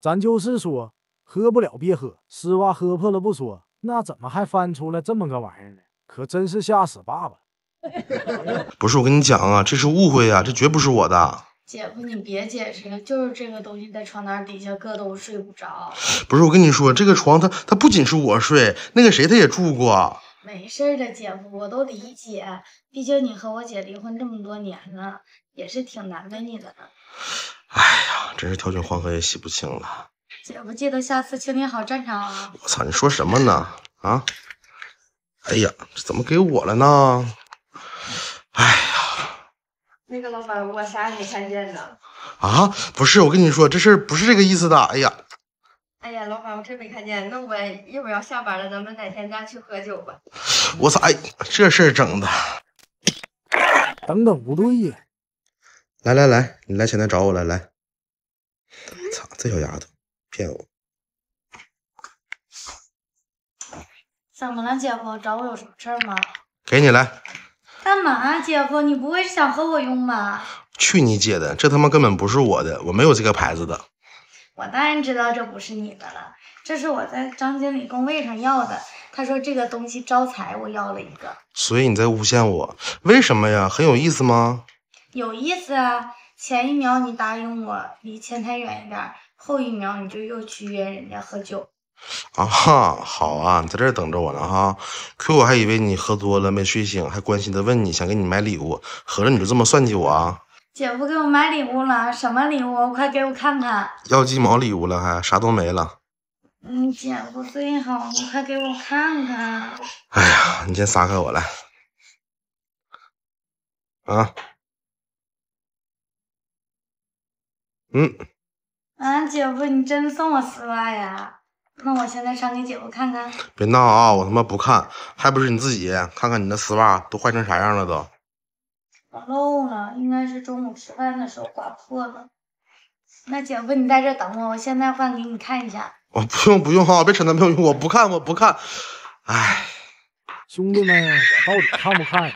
咱就是说，喝不了别喝，丝袜喝破了不说，那怎么还翻出来这么个玩意儿呢？可真是吓死爸爸！不是我跟你讲啊，这是误会啊，这绝不是我的。姐夫，你别解释了，就是这个东西在床单底下，各都睡不着。不是我跟你说，这个床它它不仅是我睡，那个谁他也住过。没事的，姐夫，我都理解，毕竟你和我姐离婚这么多年了，也是挺难为你的。真是跳进黄河也洗不清了。姐，不记得下次清你好战场啊！我操，你说什么呢？啊？哎呀，这怎么给我了呢？哎呀！那个老板，我啥也没看见呢。啊？不是，我跟你说，这事儿不是这个意思的。哎呀！哎呀，老板，我真没看见。那我一会儿要下班了，咱们哪天再去喝酒吧。我操，哎，这事儿整的。等等，不对呀！来来来，你来前台找我来来。操，这小丫头骗我！怎么了，姐夫，找我有什么事儿吗？给你来。干嘛，姐夫？你不会是想和我用吧？去你姐的，这他妈根本不是我的，我没有这个牌子的。我当然知道这不是你的了，这是我在张经理工位上要的，他说这个东西招财，我要了一个。所以你在诬陷我？为什么呀？很有意思吗？有意思。前一秒你答应我离前台远一点，后一秒你就又去约人家喝酒，啊哈，好啊，你在这等着我呢哈。亏我还以为你喝多了没睡醒，还关心的问你想给你买礼物，合着你就这么算计我啊？姐夫给我买礼物了，什么礼物？快给我看看，要鸡毛礼物了还啥都没了。你姐夫最好了，快给我看看。哎呀，你先撒开我来，啊。嗯，啊，姐夫，你真送我丝袜呀？那我现在上给姐夫看看。别闹啊！我他妈不看，还不是你自己看看你那丝袜都坏成啥样了都。漏了，应该是中午吃饭的时候刮破了。那姐夫，你在这等我，我现在换给你看一下。我不用，不用啊，别扯淡，有用，我不看，我不看。哎，兄弟们，我到底看不看？